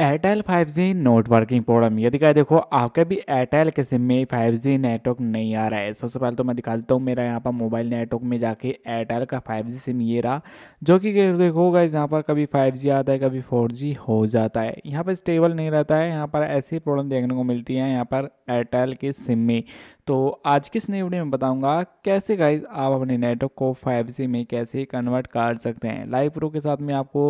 Airtel 5G जी networking problem यदि कहा देखो आपके भी एयरटेल के सिम में 5G नेटवर्क नहीं आ रहा है सबसे पहले तो मैं दिखा देता हूँ मेरा यहाँ पर मोबाइल नेटवर्क में जाके एयरटेल का 5G सिम ये रहा जो कि देखो गाइज यहाँ पर कभी 5G आता है कभी 4G हो जाता है यहाँ पर स्टेबल नहीं रहता है यहाँ पर ऐसी प्रॉब्लम देखने को मिलती है यहाँ पर एयरटेल के सिम में तो आज की इस नई वीडियो में बताऊंगा कैसे गाइज आप अपने नेटवर्क को 5G में कैसे कन्वर्ट कर सकते हैं लाइव प्रो के साथ में आपको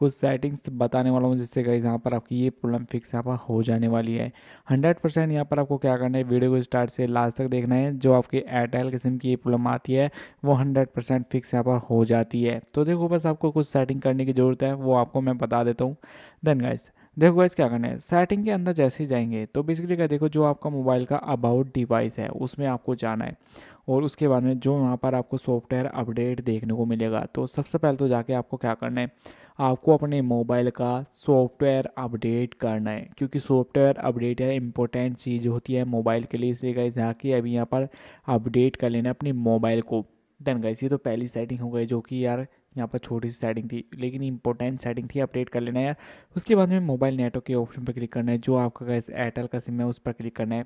कुछ सेटिंग्स बताने वाला हूँ जिससे गाइज यहाँ पर आपकी ये प्रॉब्लम फिक्स यहाँ पर हो जाने वाली है 100 परसेंट यहाँ पर आपको क्या करना है वीडियो को स्टार्ट से लास्ट तक देखना है जो आपके एयरटेल किस्म की ये प्रॉब्लम आती है वो हंड्रेड परसेंट फिक्स यहाँ पर हो जाती है तो देखो बस आपको कुछ सेटिंग करने की ज़रूरत है वो आपको मैं बता देता हूँ देन गाइज़ देखो गाइस क्या करना है सेटिंग के अंदर जैसे ही जाएंगे तो बेसिकली क्या देखो जो आपका मोबाइल का अबाउट डिवाइस है उसमें आपको जाना है और उसके बाद में जो वहाँ पर आपको सॉफ्टवेयर अपडेट देखने को मिलेगा तो सबसे पहले तो जाके आपको क्या करना है आपको अपने मोबाइल का सॉफ्टवेयर अपडेट करना है क्योंकि सॉफ्टवेयर अपडेट है इम्पोर्टेंट चीज़ होती है मोबाइल के लिए इसलिए गाइस जाके अभी यहाँ पर अपडेट कर लेना है अपने मोबाइल को देन गाइस ये तो पहली सेटिंग हो गई जो कि यार यहाँ पर छोटी सी सेटिंग थी लेकिन इंपॉर्टेंट सेटिंग थी अपडेट कर लेना यार उसके बाद में मोबाइल नेटवर्क के ऑप्शन पर क्लिक करना है जो आपका गैस एयरटेल का सिम है उस पर क्लिक करना है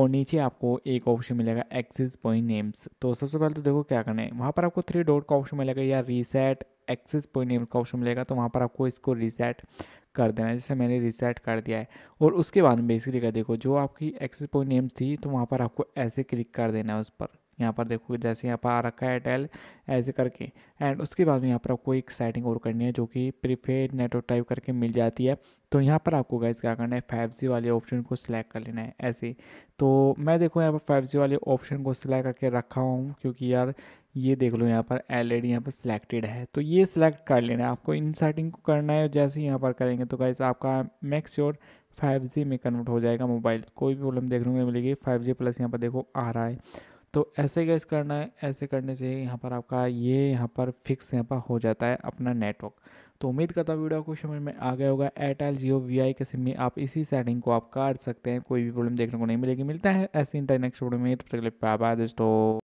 और नीचे आपको एक ऑप्शन मिलेगा एक्सिस पॉइंट नेम्स तो सबसे पहले तो देखो क्या करना है वहाँ पर आपको थ्री डॉट का ऑप्शन मिलेगा या रीसेट एक्सेस पॉइंट नेम का ऑप्शन मिलेगा तो वहाँ पर आपको इसको रीसेट कर देना जैसे मैंने रिसेट कर दिया है और उसके बाद बेसिकली का देखो जो आपकी एक्सेस पॉइंट नेम्स थी तो वहाँ पर आपको ऐसे क्लिक कर देना है उस पर यहाँ पर देखो जैसे यहाँ पर आ रखा है एयरटेल ऐसे करके एंड उसके बाद में यहाँ पर आपको एक सेटिंग और करनी है जो कि प्रीपेड नेटवर्क टाइप करके मिल जाती है तो यहाँ पर आपको गैस क्या करना है फाइव जी वाले ऑप्शन को सिलेक्ट कर लेना है ऐसे तो मैं देखो यहाँ पर फाइव जी वाले ऑप्शन को सिलेक्ट करके रखा हूँ क्योंकि यार ये देख लो यहाँ पर एल ई डी यहाँ पर सिलेक्टेड है तो ये सिलेक्ट कर लेना है आपको इन सेटिंग को करना है जैसे ही यहाँ पर करेंगे तो गाइस आपका मैक्स योर फाइव जी में कन्वर्ट हो जाएगा मोबाइल कोई भी प्रॉब्लम देखने को मिलेगी फाइव जी प्लस यहाँ पर देखो आ रहा है तो ऐसे गैस करना है ऐसे करने से यहाँ पर आपका ये यहाँ पर फिक्स यहाँ पर हो जाता है अपना नेटवर्क तो उम्मीद करता हूँ वीडियो आपको समझ में आ गया होगा एयरटेल जियो वी आई के सिम में आप इसी सेटिंग को आप काट सकते हैं कोई भी प्रॉब्लम देखने को नहीं मिलेगी मिलता है ऐसे इंटरनेक्स्ट वीडियो में तो चलिए बाय दोस्तों